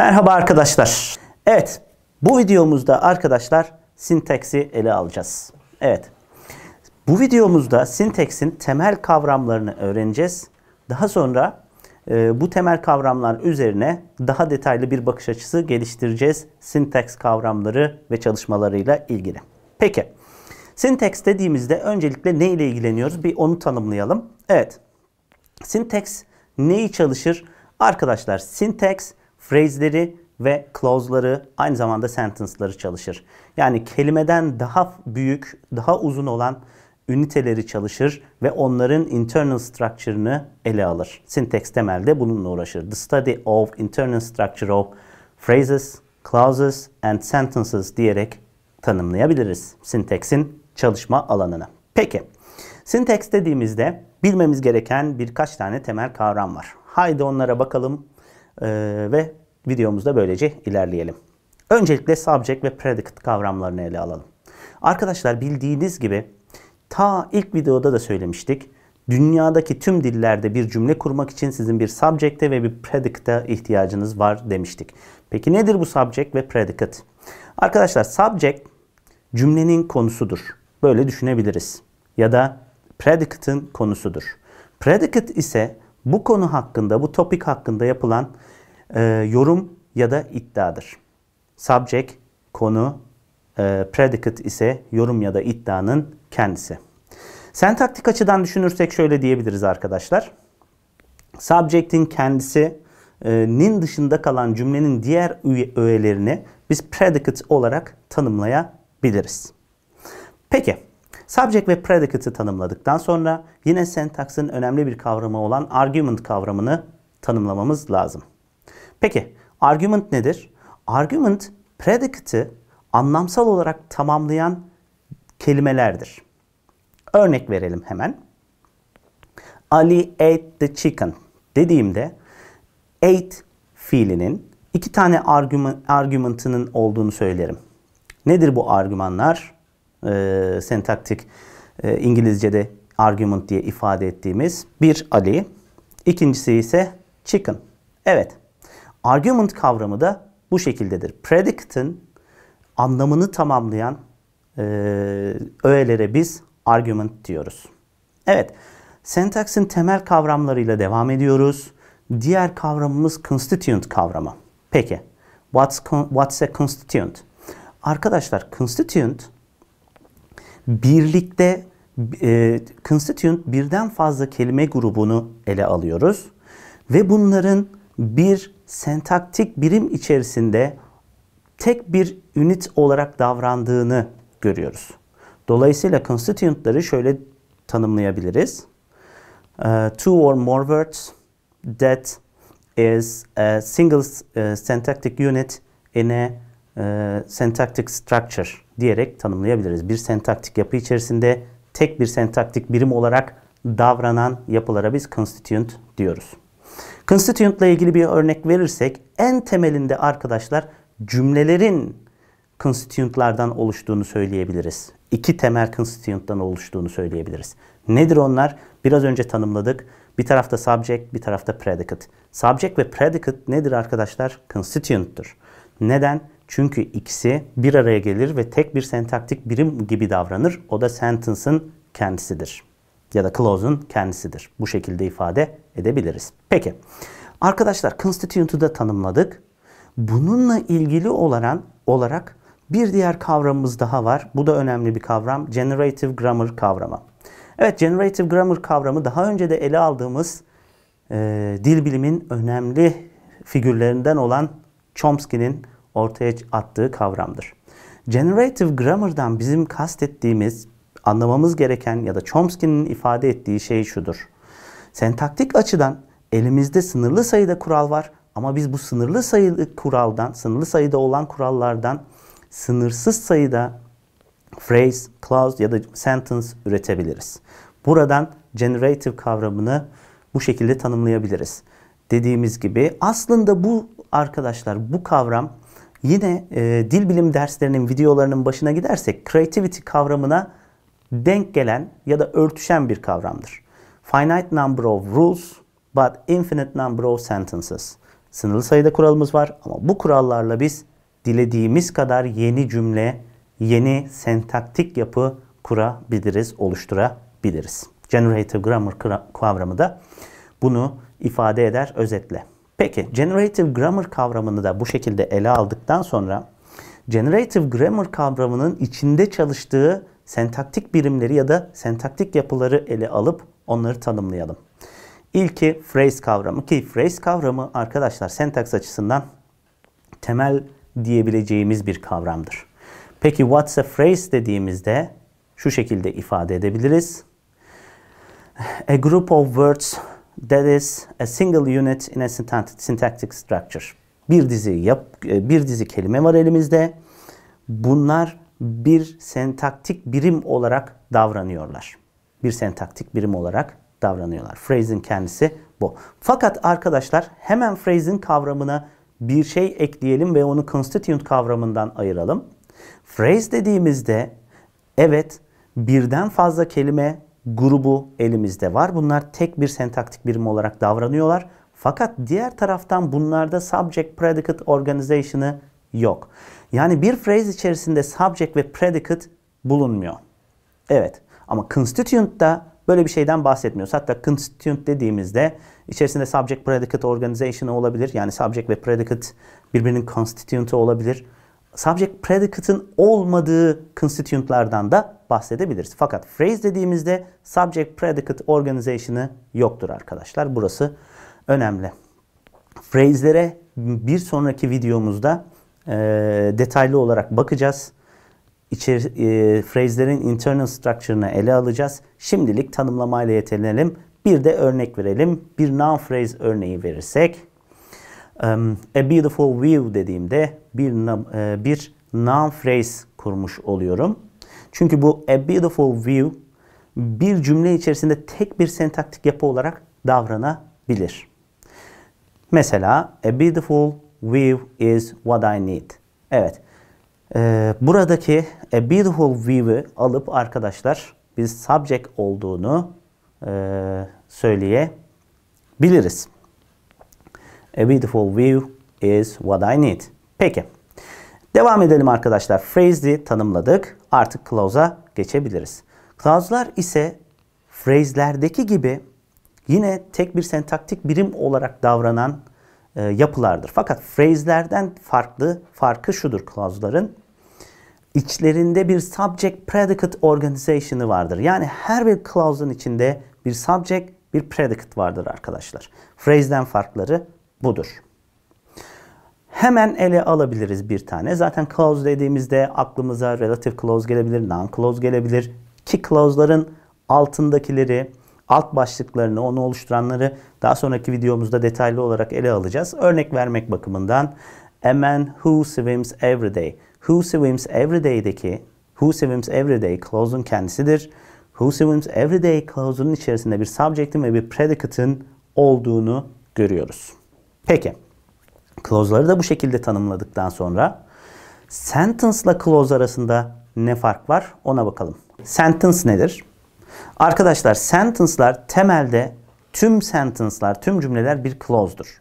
Merhaba arkadaşlar. Evet, bu videomuzda arkadaşlar sinteksi ele alacağız. Evet, bu videomuzda sinteksin temel kavramlarını öğreneceğiz. Daha sonra e, bu temel kavramlar üzerine daha detaylı bir bakış açısı geliştireceğiz. Sinteks kavramları ve çalışmalarıyla ilgili. Peki, sinteks dediğimizde öncelikle ne ile ilgileniyoruz? Bir onu tanımlayalım. Evet, sinteks neyi çalışır? Arkadaşlar sinteks phrase'leri ve clause'ları aynı zamanda sentence'ları çalışır. Yani kelimeden daha büyük, daha uzun olan üniteleri çalışır ve onların internal structure'ını ele alır. Syntax temelde bununla uğraşır. The study of internal structure of phrases, clauses and sentences diyerek tanımlayabiliriz syntax'in çalışma alanını. Peki, syntax dediğimizde bilmemiz gereken birkaç tane temel kavram var. Haydi onlara bakalım. Ee, ve videomuzda böylece ilerleyelim. Öncelikle subject ve predicate kavramlarını ele alalım. Arkadaşlar bildiğiniz gibi ta ilk videoda da söylemiştik. Dünyadaki tüm dillerde bir cümle kurmak için sizin bir subject'e ve bir predicate'a ihtiyacınız var demiştik. Peki nedir bu subject ve predicate? Arkadaşlar subject cümlenin konusudur. Böyle düşünebiliriz. Ya da predicate'ın konusudur. Predicate ise bu konu hakkında, bu topik hakkında yapılan e, yorum ya da iddiadır. Subject, konu, e, predicate ise yorum ya da iddianın kendisi. Sentaktik açıdan düşünürsek şöyle diyebiliriz arkadaşlar. Subject'in kendisi e, nin dışında kalan cümlenin diğer öğelerini biz predicate olarak tanımlayabiliriz. Peki. Subject ve predicate'ı tanımladıktan sonra yine sentaksın önemli bir kavramı olan argument kavramını tanımlamamız lazım. Peki argument nedir? Argument predicate'ı anlamsal olarak tamamlayan kelimelerdir. Örnek verelim hemen. Ali ate the chicken dediğimde ate fiilinin iki tane argüman, argümanının olduğunu söylerim. Nedir bu argümanlar? e, sentaktik e, İngilizce'de argument diye ifade ettiğimiz bir Ali. İkincisi ise chicken. Evet. Argument kavramı da bu şekildedir. Predict'in anlamını tamamlayan e, öğelere biz argument diyoruz. Evet. Sentaksin temel kavramlarıyla devam ediyoruz. Diğer kavramımız constituent kavramı. Peki. What's, what's a constituent? Arkadaşlar constituent Birlikte e, constituent birden fazla kelime grubunu ele alıyoruz ve bunların bir sentaktik birim içerisinde tek bir ünit olarak davrandığını görüyoruz. Dolayısıyla constituentları şöyle tanımlayabiliriz. Uh, two or more words that is a single uh, e, syntactic unit in a uh, e, syntactic structure diyerek tanımlayabiliriz. Bir sentaktik yapı içerisinde tek bir sentaktik birim olarak davranan yapılara biz constituent diyoruz. Constituent ile ilgili bir örnek verirsek en temelinde arkadaşlar cümlelerin constituentlardan oluştuğunu söyleyebiliriz. İki temel constituent'tan oluştuğunu söyleyebiliriz. Nedir onlar? Biraz önce tanımladık. Bir tarafta subject, bir tarafta predicate. Subject ve predicate nedir arkadaşlar? Constituent'tür. Neden? Çünkü ikisi bir araya gelir ve tek bir sentaktik birim gibi davranır. O da sentence'ın kendisidir. Ya da clause'un kendisidir. Bu şekilde ifade edebiliriz. Peki. Arkadaşlar constituent'u da tanımladık. Bununla ilgili olan olarak bir diğer kavramımız daha var. Bu da önemli bir kavram. Generative grammar kavramı. Evet generative grammar kavramı daha önce de ele aldığımız e, dil bilimin önemli figürlerinden olan Chomsky'nin ortaya attığı kavramdır. Generative Grammar'dan bizim kastettiğimiz, anlamamız gereken ya da Chomsky'nin ifade ettiği şey şudur. Sentaktik açıdan elimizde sınırlı sayıda kural var ama biz bu sınırlı sayılı kuraldan, sınırlı sayıda olan kurallardan sınırsız sayıda phrase, clause ya da sentence üretebiliriz. Buradan generative kavramını bu şekilde tanımlayabiliriz. Dediğimiz gibi aslında bu arkadaşlar bu kavram Yine e, dil bilim derslerinin videolarının başına gidersek creativity kavramına denk gelen ya da örtüşen bir kavramdır. Finite number of rules but infinite number of sentences. Sınırlı sayıda kuralımız var ama bu kurallarla biz dilediğimiz kadar yeni cümle, yeni sentaktik yapı kurabiliriz, oluşturabiliriz. Generative grammar kavramı da bunu ifade eder özetle. Peki generative grammar kavramını da bu şekilde ele aldıktan sonra generative grammar kavramının içinde çalıştığı sentaktik birimleri ya da sentaktik yapıları ele alıp onları tanımlayalım. İlki phrase kavramı ki phrase kavramı arkadaşlar sentaks açısından temel diyebileceğimiz bir kavramdır. Peki what's a phrase dediğimizde şu şekilde ifade edebiliriz. A group of words that is a single unit in a syntactic structure. Bir dizi yap, e, bir dizi kelime var elimizde. Bunlar bir sentaktik birim olarak davranıyorlar. Bir sentaktik birim olarak davranıyorlar. Phrase'in kendisi bu. Fakat arkadaşlar hemen phrase'in kavramına bir şey ekleyelim ve onu constituent kavramından ayıralım. Phrase dediğimizde evet birden fazla kelime grubu elimizde var. Bunlar tek bir sentaktik birim olarak davranıyorlar. Fakat diğer taraftan bunlarda subject predicate organization'ı yok. Yani bir phrase içerisinde subject ve predicate bulunmuyor. Evet ama da böyle bir şeyden bahsetmiyoruz. Hatta constituent dediğimizde içerisinde subject predicate organization'ı olabilir. Yani subject ve predicate birbirinin constituent'ı olabilir subject predicate'ın olmadığı constituentlardan da bahsedebiliriz. Fakat phrase dediğimizde subject predicate organization'ı yoktur arkadaşlar. Burası önemli. Phrase'lere bir sonraki videomuzda e, detaylı olarak bakacağız. İçer, e, phrase'lerin internal structure'ını ele alacağız. Şimdilik tanımlamayla yetinelim. Bir de örnek verelim. Bir noun phrase örneği verirsek a beautiful view dediğimde bir e, bir noun phrase kurmuş oluyorum. Çünkü bu a beautiful view bir cümle içerisinde tek bir sentaktik yapı olarak davranabilir. Mesela a beautiful view is what I need. Evet. E, buradaki a beautiful view'ı alıp arkadaşlar biz subject olduğunu e, söyleyebiliriz. A beautiful view is what I need. Peki. Devam edelim arkadaşlar. Phrase'i tanımladık. Artık clause'a geçebiliriz. Clause'lar ise phrase'lerdeki gibi yine tek bir sentaktik birim olarak davranan e, yapılardır. Fakat phrase'lerden farklı farkı şudur clause'ların. İçlerinde bir subject predicate organization'ı vardır. Yani her bir clause'ın içinde bir subject, bir predicate vardır arkadaşlar. Phrase'den farkları budur. Hemen ele alabiliriz bir tane. Zaten clause dediğimizde aklımıza relative clause gelebilir, non-clause gelebilir. Ki clause'ların altındakileri, alt başlıklarını, onu oluşturanları daha sonraki videomuzda detaylı olarak ele alacağız. Örnek vermek bakımından A man who swims every day. Who swims every day'deki who swims every day clause'un kendisidir. Who swims every day clause'un içerisinde bir subject'in ve bir predicate'ın olduğunu görüyoruz. Peki. Clause'ları da bu şekilde tanımladıktan sonra sentence ile clause arasında ne fark var ona bakalım. Sentence nedir? Arkadaşlar sentence'lar temelde tüm sentence'lar, tüm cümleler bir clause'dur.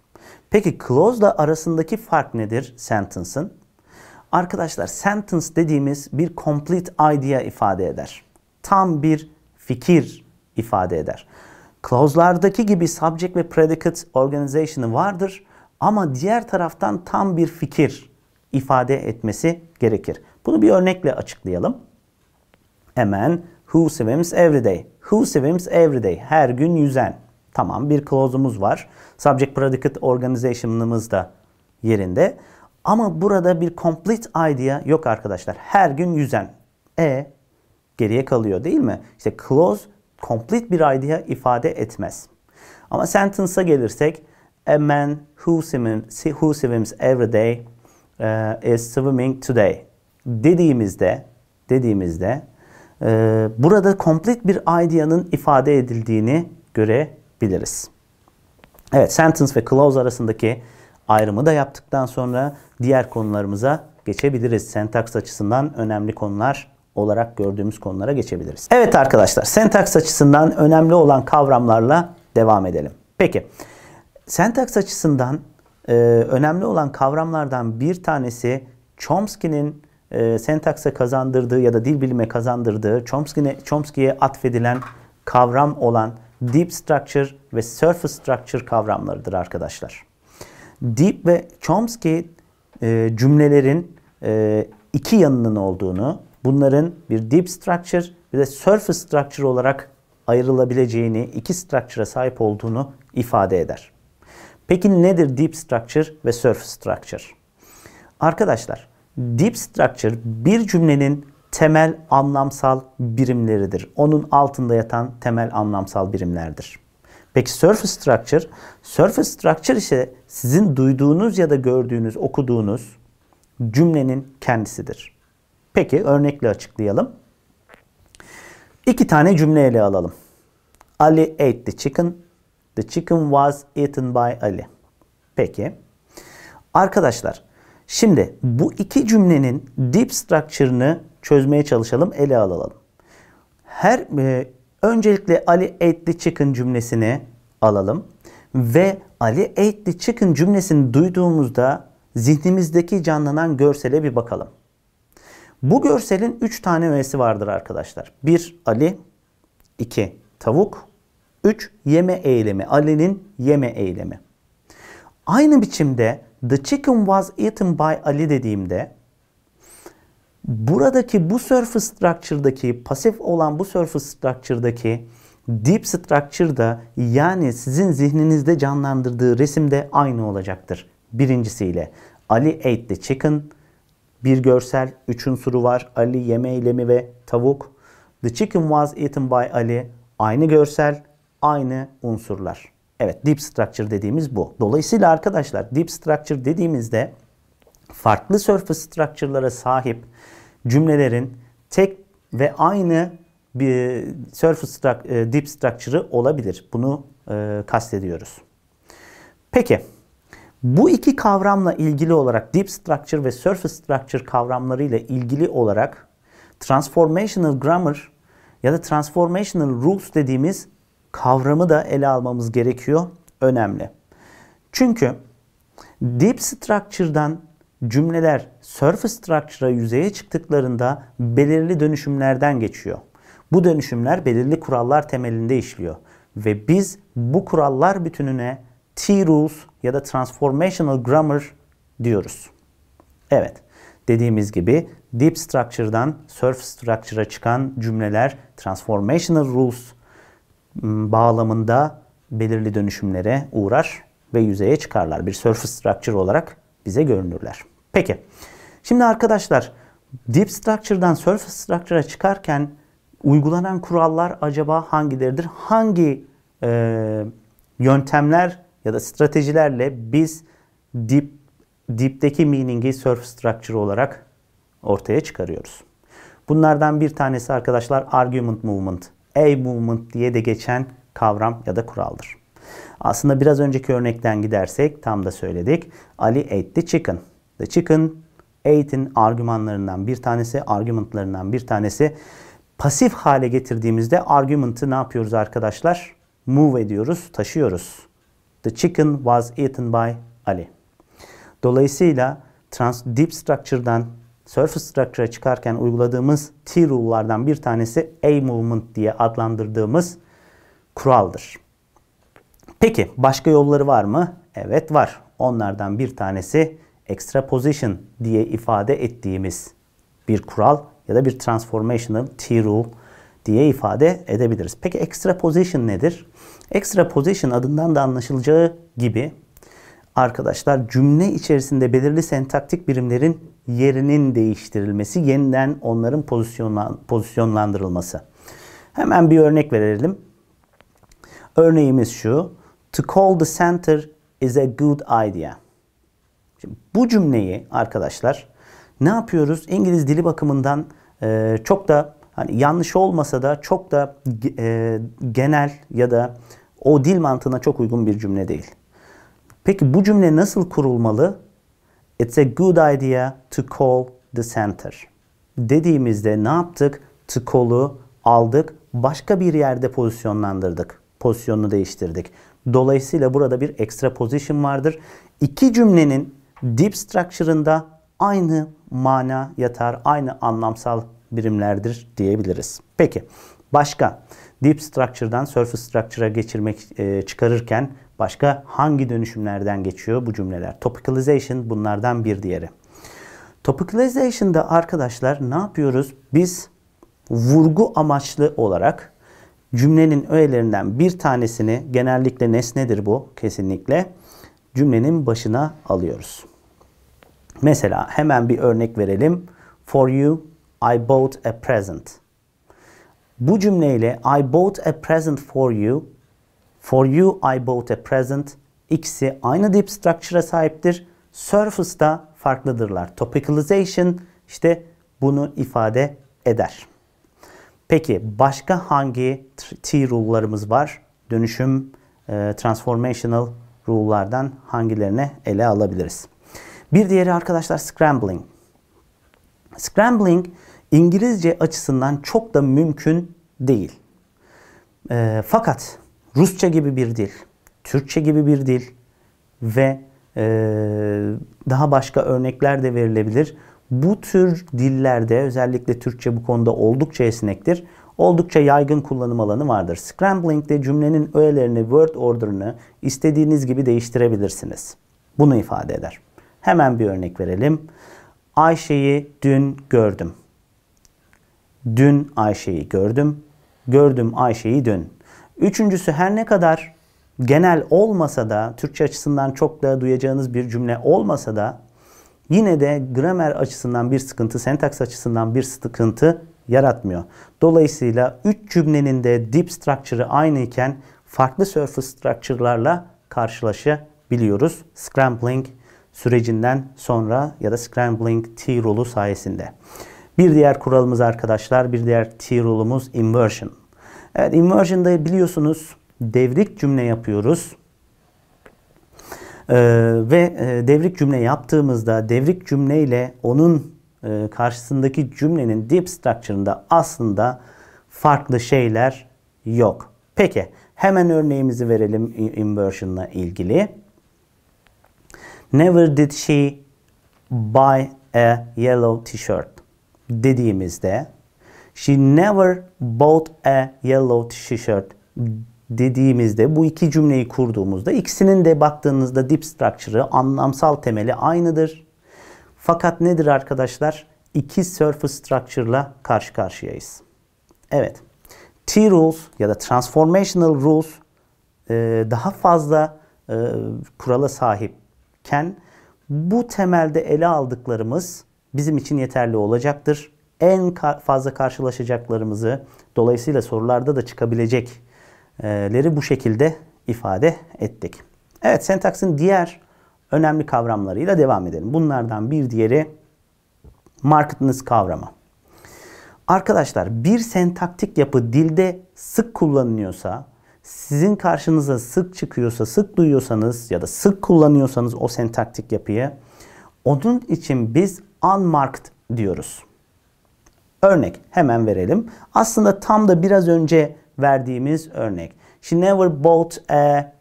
Peki clause arasındaki fark nedir sentence'ın? Arkadaşlar sentence dediğimiz bir complete idea ifade eder. Tam bir fikir ifade eder. Clause'lardaki gibi subject ve predicate organization'ı vardır ama diğer taraftan tam bir fikir ifade etmesi gerekir. Bunu bir örnekle açıklayalım. Hemen who swims every day. Who swims every day? Her gün yüzen. Tamam bir clause'umuz var. Subject predicate organization'ımız da yerinde. Ama burada bir complete idea yok arkadaşlar. Her gün yüzen. E geriye kalıyor değil mi? İşte clause complete bir idea ifade etmez. Ama sentence'a gelirsek a man who swims, who swims every day uh, is swimming today dediğimizde dediğimizde e, burada complete bir idea'nın ifade edildiğini görebiliriz. Evet sentence ve clause arasındaki ayrımı da yaptıktan sonra diğer konularımıza geçebiliriz. Sentaks açısından önemli konular olarak gördüğümüz konulara geçebiliriz. Evet arkadaşlar sentaks açısından önemli olan kavramlarla devam edelim. Peki sentaks açısından e, önemli olan kavramlardan bir tanesi Chomsky'nin e, sentaksa kazandırdığı ya da dil bilime kazandırdığı Chomsky'ye Chomsky atfedilen kavram olan deep structure ve surface structure kavramlarıdır arkadaşlar. Deep ve Chomsky e, cümlelerin e, iki yanının olduğunu, bunların bir deep structure bir de surface structure olarak ayrılabileceğini, iki structure'a sahip olduğunu ifade eder. Peki nedir deep structure ve surface structure? Arkadaşlar, deep structure bir cümlenin temel anlamsal birimleridir. Onun altında yatan temel anlamsal birimlerdir. Peki surface structure? Surface structure ise sizin duyduğunuz ya da gördüğünüz, okuduğunuz cümlenin kendisidir. Peki örnekle açıklayalım. İki tane cümle ele alalım. Ali ate the chicken. The chicken was eaten by Ali. Peki. Arkadaşlar şimdi bu iki cümlenin deep structure'ını çözmeye çalışalım, ele alalım. Her e, öncelikle Ali ate the chicken cümlesini alalım ve Ali ate the chicken cümlesini duyduğumuzda zihnimizdeki canlanan görsele bir bakalım. Bu görselin 3 tane öğesi vardır arkadaşlar. 1 Ali, 2 tavuk, 3 yeme eylemi. Ali'nin yeme eylemi. Aynı biçimde the chicken was eaten by Ali dediğimde buradaki bu surface structure'daki pasif olan bu surface structure'daki deep structureda yani sizin zihninizde canlandırdığı resimde aynı olacaktır. Birincisiyle Ali ate the chicken, bir görsel, üç unsuru var. Ali yeme eylemi ve tavuk. The chicken was eaten by Ali. Aynı görsel, aynı unsurlar. Evet, deep structure dediğimiz bu. Dolayısıyla arkadaşlar deep structure dediğimizde farklı surface structure'lara sahip cümlelerin tek ve aynı bir surface e, deep structure'ı olabilir. Bunu e, kastediyoruz. Peki. Bu iki kavramla ilgili olarak deep structure ve surface structure kavramlarıyla ilgili olarak transformational grammar ya da transformational rules dediğimiz kavramı da ele almamız gerekiyor. Önemli. Çünkü deep structure'dan cümleler surface structure'a yüzeye çıktıklarında belirli dönüşümlerden geçiyor. Bu dönüşümler belirli kurallar temelinde işliyor ve biz bu kurallar bütününe T-rules ya da transformational grammar diyoruz. Evet. Dediğimiz gibi deep structure'dan surf structure'a çıkan cümleler transformational rules ıı, bağlamında belirli dönüşümlere uğrar ve yüzeye çıkarlar. Bir surface structure olarak bize görünürler. Peki. Şimdi arkadaşlar deep structure'dan surface structure'a çıkarken uygulanan kurallar acaba hangileridir? Hangi e, yöntemler ya da stratejilerle biz dip dipteki meaning'i surf structure olarak ortaya çıkarıyoruz. Bunlardan bir tanesi arkadaşlar argument movement, a movement diye de geçen kavram ya da kuraldır. Aslında biraz önceki örnekten gidersek tam da söyledik. Ali ate the chicken. The chicken ate'in argümanlarından bir tanesi, argümanlarından bir tanesi. Pasif hale getirdiğimizde argument'ı ne yapıyoruz arkadaşlar? Move ediyoruz, taşıyoruz. The chicken was eaten by Ali. Dolayısıyla trans deep structure'dan surface structure'a çıkarken uyguladığımız T rule'lardan bir tanesi A movement diye adlandırdığımız kuraldır. Peki başka yolları var mı? Evet var. Onlardan bir tanesi extraposition diye ifade ettiğimiz bir kural ya da bir transformational T rule diye ifade edebiliriz. Peki extraposition nedir? Extra position adından da anlaşılacağı gibi arkadaşlar cümle içerisinde belirli sentaktik birimlerin yerinin değiştirilmesi, yeniden onların pozisyonlandırılması. Hemen bir örnek verelim. Örneğimiz şu. To call the center is a good idea. Şimdi bu cümleyi arkadaşlar ne yapıyoruz? İngiliz dili bakımından e, çok da hani yanlış olmasa da çok da e, genel ya da o dil mantığına çok uygun bir cümle değil. Peki bu cümle nasıl kurulmalı? It's a good idea to call the center. Dediğimizde ne yaptık? To call'u aldık, başka bir yerde pozisyonlandırdık. Pozisyonunu değiştirdik. Dolayısıyla burada bir extra position vardır. İki cümlenin deep structure'ında aynı mana yatar, aynı anlamsal birimlerdir diyebiliriz. Peki başka Deep Structure'dan Surface Structure'a geçirmek e, çıkarırken başka hangi dönüşümlerden geçiyor bu cümleler? Topicalization bunlardan bir diğeri. Topicalization'da arkadaşlar ne yapıyoruz? Biz vurgu amaçlı olarak cümlenin öğelerinden bir tanesini genellikle nesnedir bu kesinlikle cümlenin başına alıyoruz. Mesela hemen bir örnek verelim. For you I bought a present. Bu cümleyle I bought a present for you, for you I bought a present ikisi aynı deep structure'a sahiptir. Surface'da farklıdırlar. Topicalization işte bunu ifade eder. Peki başka hangi T rule'larımız var? Dönüşüm, e, transformational rule'lardan hangilerine ele alabiliriz? Bir diğeri arkadaşlar scrambling. Scrambling İngilizce açısından çok da mümkün değil. E, fakat Rusça gibi bir dil, Türkçe gibi bir dil ve e, daha başka örnekler de verilebilir. Bu tür dillerde özellikle Türkçe bu konuda oldukça esnektir. Oldukça yaygın kullanım alanı vardır. Scrambling'de cümlenin öğelerini, word order'ını istediğiniz gibi değiştirebilirsiniz. Bunu ifade eder. Hemen bir örnek verelim. Ayşe'yi dün gördüm. Dün Ayşe'yi gördüm. Gördüm Ayşe'yi dün. Üçüncüsü her ne kadar genel olmasa da Türkçe açısından çok da duyacağınız bir cümle olmasa da yine de gramer açısından bir sıkıntı, sentaks açısından bir sıkıntı yaratmıyor. Dolayısıyla üç cümlenin de deep structure'ı aynı iken farklı surface structure'larla karşılaşabiliyoruz. Scrambling sürecinden sonra ya da Scrambling T rolü sayesinde. Bir diğer kuralımız arkadaşlar, bir diğer T-rule'umuz inversion. Evet inversion'da biliyorsunuz devrik cümle yapıyoruz. Ee, ve e, devrik cümle yaptığımızda devrik cümle ile onun e, karşısındaki cümlenin deep structure'ında aslında farklı şeyler yok. Peki hemen örneğimizi verelim inversion'la ilgili. Never did she buy a yellow t-shirt dediğimizde she never bought a yellow t-shirt dediğimizde bu iki cümleyi kurduğumuzda ikisinin de baktığınızda deep structure'ı anlamsal temeli aynıdır. Fakat nedir arkadaşlar? İki surface structure'la karşı karşıyayız. Evet. T-rules ya da transformational rules e, daha fazla e, kurala sahipken bu temelde ele aldıklarımız bizim için yeterli olacaktır. En fazla karşılaşacaklarımızı dolayısıyla sorularda da çıkabilecekleri bu şekilde ifade ettik. Evet sentaksın diğer önemli kavramlarıyla devam edelim. Bunlardan bir diğeri marketness kavramı. Arkadaşlar bir sentaktik yapı dilde sık kullanılıyorsa, sizin karşınıza sık çıkıyorsa, sık duyuyorsanız ya da sık kullanıyorsanız o sentaktik yapıyı onun için biz unmarked diyoruz. Örnek hemen verelim. Aslında tam da biraz önce verdiğimiz örnek. She never bought a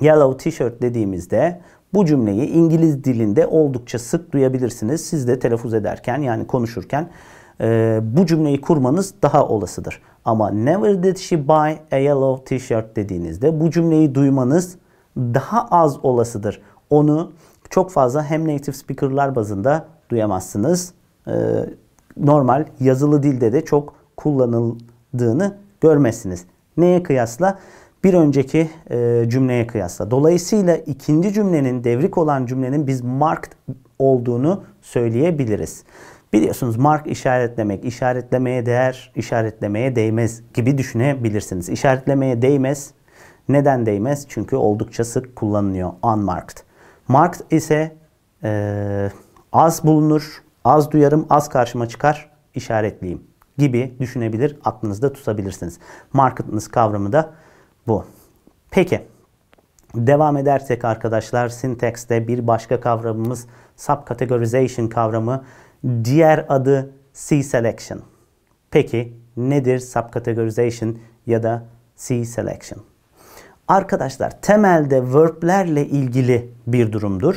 yellow t-shirt dediğimizde bu cümleyi İngiliz dilinde oldukça sık duyabilirsiniz. Siz de telaffuz ederken yani konuşurken e, bu cümleyi kurmanız daha olasıdır. Ama never did she buy a yellow t-shirt dediğinizde bu cümleyi duymanız daha az olasıdır. Onu çok fazla hem native speaker'lar bazında duyamazsınız. Ee, normal yazılı dilde de çok kullanıldığını görmezsiniz. Neye kıyasla? Bir önceki e, cümleye kıyasla. Dolayısıyla ikinci cümlenin devrik olan cümlenin biz marked olduğunu söyleyebiliriz. Biliyorsunuz mark işaretlemek, işaretlemeye değer, işaretlemeye değmez gibi düşünebilirsiniz. İşaretlemeye değmez. Neden değmez? Çünkü oldukça sık kullanılıyor. Unmarked. Marked ise e, az bulunur, az duyarım, az karşıma çıkar, işaretliyim gibi düşünebilir, aklınızda tutabilirsiniz. Marketness kavramı da bu. Peki devam edersek arkadaşlar sintakste bir başka kavramımız subcategorization kavramı. Diğer adı C-selection. Peki nedir subcategorization ya da C-selection? Arkadaşlar temelde verb'lerle ilgili bir durumdur.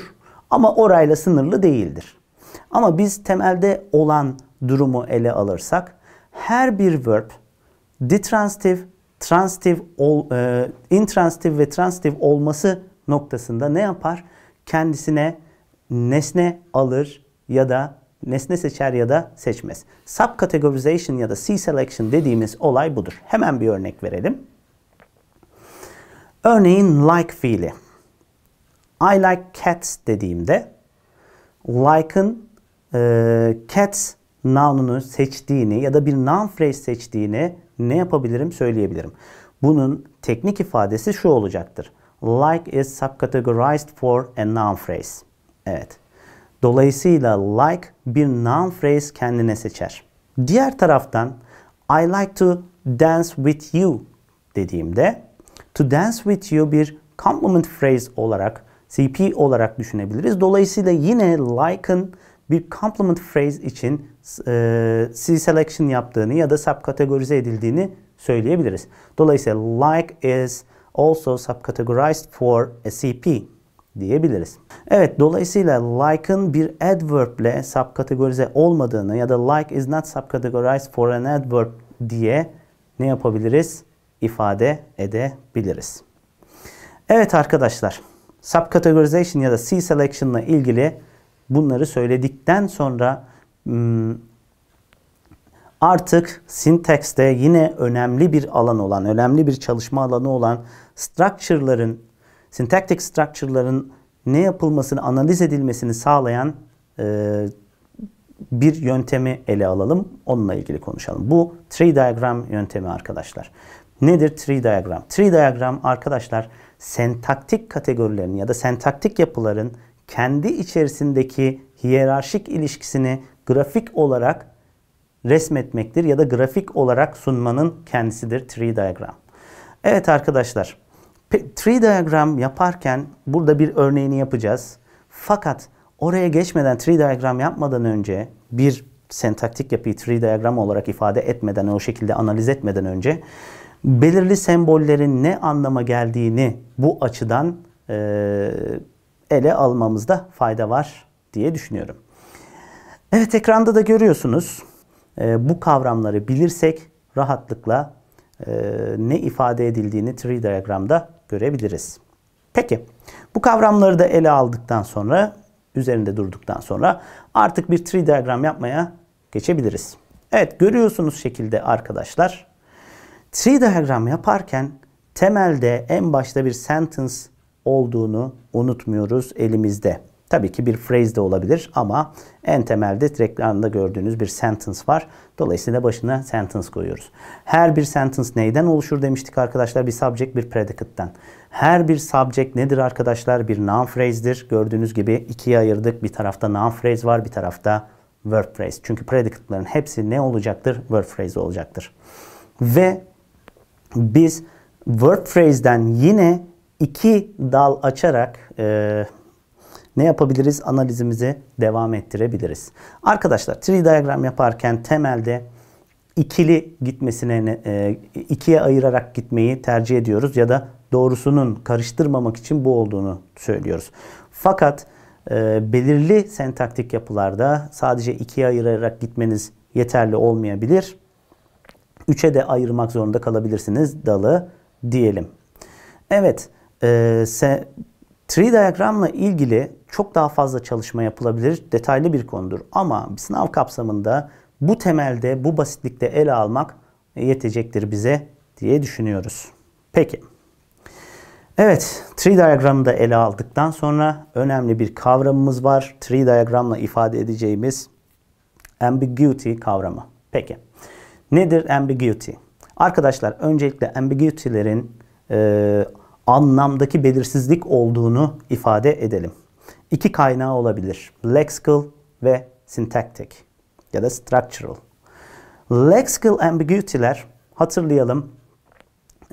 Ama orayla sınırlı değildir. Ama biz temelde olan durumu ele alırsak her bir verb detransitif, transitif, ol, e, intransitif ve transitif olması noktasında ne yapar? Kendisine nesne alır ya da nesne seçer ya da seçmez. Subcategorization ya da C-selection dediğimiz olay budur. Hemen bir örnek verelim. Örneğin like fiili. I like cats dediğimde like'ın e, cats noun'unu seçtiğini ya da bir noun phrase seçtiğini ne yapabilirim söyleyebilirim. Bunun teknik ifadesi şu olacaktır. Like is subcategorized for a noun phrase. Evet. Dolayısıyla like bir noun phrase kendine seçer. Diğer taraftan I like to dance with you dediğimde to dance with you bir complement phrase olarak CP olarak düşünebiliriz. Dolayısıyla yine like'ın bir complement phrase için e, C-selection yaptığını ya da subkategorize edildiğini söyleyebiliriz. Dolayısıyla like is also subcategorized for a CP diyebiliriz. Evet dolayısıyla like'ın bir adverb ile subkategorize olmadığını ya da like is not subcategorized for an adverb diye ne yapabiliriz? ifade edebiliriz. Evet arkadaşlar subcategorization ya da C selection ile ilgili bunları söyledikten sonra hmm, artık sintekste yine önemli bir alan olan, önemli bir çalışma alanı olan structure'ların, syntactic structure'ların ne yapılmasını, analiz edilmesini sağlayan e, bir yöntemi ele alalım. Onunla ilgili konuşalım. Bu tree diagram yöntemi arkadaşlar. Nedir tree diagram? Tree diagram arkadaşlar sentaktik kategorilerin ya da sentaktik yapıların kendi içerisindeki hiyerarşik ilişkisini grafik olarak resmetmektir ya da grafik olarak sunmanın kendisidir tree diagram. Evet arkadaşlar, tree diagram yaparken burada bir örneğini yapacağız. Fakat oraya geçmeden tree diagram yapmadan önce bir sentaktik yapıyı tree diagram olarak ifade etmeden o şekilde analiz etmeden önce belirli sembollerin ne anlama geldiğini bu açıdan e, ele almamızda fayda var diye düşünüyorum. Evet ekranda da görüyorsunuz e, bu kavramları bilirsek rahatlıkla e, ne ifade edildiğini tree diagramda görebiliriz. Peki bu kavramları da ele aldıktan sonra üzerinde durduktan sonra artık bir tree diagram yapmaya geçebiliriz. Evet görüyorsunuz şekilde arkadaşlar Tree diagram yaparken temelde en başta bir sentence olduğunu unutmuyoruz elimizde. Tabii ki bir phrase de olabilir ama en temelde reklamda gördüğünüz bir sentence var. Dolayısıyla başına sentence koyuyoruz. Her bir sentence neyden oluşur demiştik arkadaşlar? Bir subject bir predicate'den. Her bir subject nedir arkadaşlar? Bir noun phrase'dir. Gördüğünüz gibi ikiye ayırdık. Bir tarafta noun phrase var bir tarafta word phrase. Çünkü predicate'ların hepsi ne olacaktır? word phrase olacaktır. Ve biz WordPress'den yine iki dal açarak e, ne yapabiliriz? Analizimizi devam ettirebiliriz. Arkadaşlar 3 diagram yaparken temelde ikili gitmesine e, ikiye ayırarak gitmeyi tercih ediyoruz ya da doğrusunun karıştırmamak için bu olduğunu söylüyoruz. Fakat e, belirli sentaktik yapılarda sadece ikiye ayırarak gitmeniz yeterli olmayabilir. 3'e de ayırmak zorunda kalabilirsiniz dalı diyelim. Evet, e, se, tree diyagramla ilgili çok daha fazla çalışma yapılabilir. Detaylı bir konudur. Ama sınav kapsamında bu temelde, bu basitlikte ele almak yetecektir bize diye düşünüyoruz. Peki. Evet, tree diagramı da ele aldıktan sonra önemli bir kavramımız var. Tree diagramla ifade edeceğimiz ambiguity kavramı. Peki. Nedir ambiguity? Arkadaşlar öncelikle ambiguity'lerin e, anlamdaki belirsizlik olduğunu ifade edelim. İki kaynağı olabilir. Lexical ve syntactic ya da structural. Lexical ambiguity'ler hatırlayalım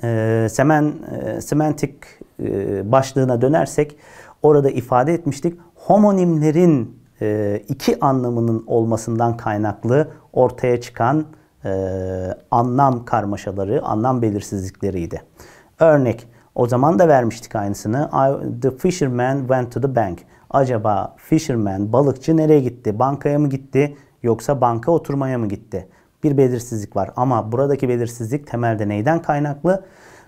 e, semen, e, semantik e, başlığına dönersek orada ifade etmiştik. Homonimlerin e, iki anlamının olmasından kaynaklı ortaya çıkan e, anlam karmaşaları, anlam belirsizlikleriydi. Örnek, o zaman da vermiştik aynısını. the fisherman went to the bank. Acaba fisherman, balıkçı nereye gitti? Bankaya mı gitti yoksa banka oturmaya mı gitti? Bir belirsizlik var ama buradaki belirsizlik temelde neyden kaynaklı?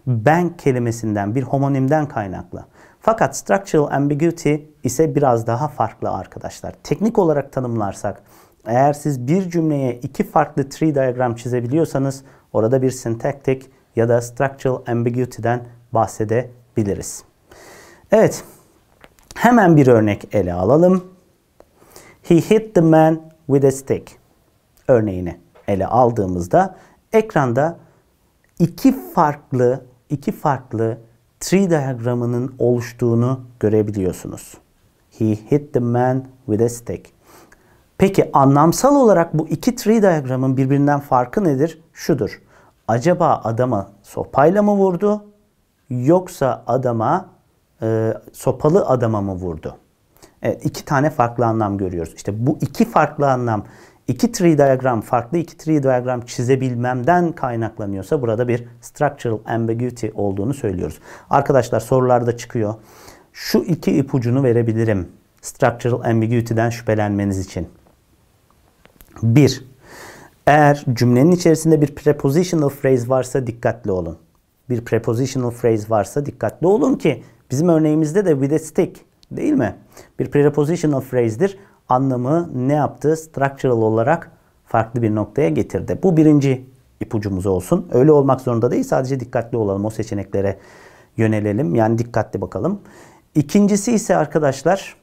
Bank kelimesinden, bir homonimden kaynaklı. Fakat structural ambiguity ise biraz daha farklı arkadaşlar. Teknik olarak tanımlarsak eğer siz bir cümleye iki farklı tree diagram çizebiliyorsanız orada bir syntactic ya da structural ambiguity'den bahsedebiliriz. Evet, hemen bir örnek ele alalım. He hit the man with a stick örneğini ele aldığımızda ekranda iki farklı iki farklı tree diagramının oluştuğunu görebiliyorsunuz. He hit the man with a stick. Peki anlamsal olarak bu iki tree diyagramın birbirinden farkı nedir? Şudur. Acaba adama sopayla mı vurdu yoksa adama e, sopalı adama mı vurdu? Evet iki tane farklı anlam görüyoruz. İşte bu iki farklı anlam iki tree diagram farklı iki tree diagram çizebilmemden kaynaklanıyorsa burada bir structural ambiguity olduğunu söylüyoruz. Arkadaşlar sorularda çıkıyor. Şu iki ipucunu verebilirim structural ambiguity'den şüphelenmeniz için. 1. Eğer cümlenin içerisinde bir prepositional phrase varsa dikkatli olun. Bir prepositional phrase varsa dikkatli olun ki bizim örneğimizde de with a stick değil mi? Bir prepositional phrase'dir. Anlamı ne yaptı? Structural olarak farklı bir noktaya getirdi. Bu birinci ipucumuz olsun. Öyle olmak zorunda değil. Sadece dikkatli olalım. O seçeneklere yönelelim. Yani dikkatli bakalım. İkincisi ise arkadaşlar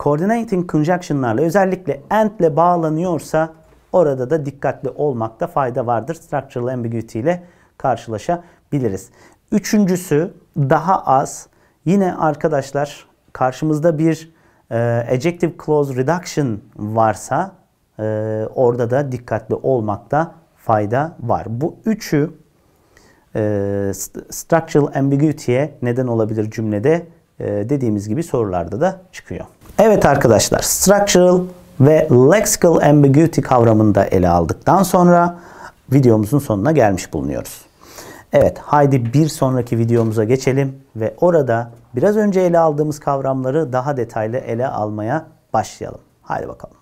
coordinating conjunction'larla özellikle and'le bağlanıyorsa orada da dikkatli olmakta fayda vardır. Structural ambiguity ile karşılaşabiliriz. Üçüncüsü daha az. Yine arkadaşlar karşımızda bir e, adjective clause reduction varsa e, orada da dikkatli olmakta fayda var. Bu üçü e, structural ambiguity'ye neden olabilir cümlede ee, dediğimiz gibi sorularda da çıkıyor. Evet arkadaşlar structural ve lexical ambiguity kavramını da ele aldıktan sonra videomuzun sonuna gelmiş bulunuyoruz. Evet haydi bir sonraki videomuza geçelim ve orada biraz önce ele aldığımız kavramları daha detaylı ele almaya başlayalım. Haydi bakalım.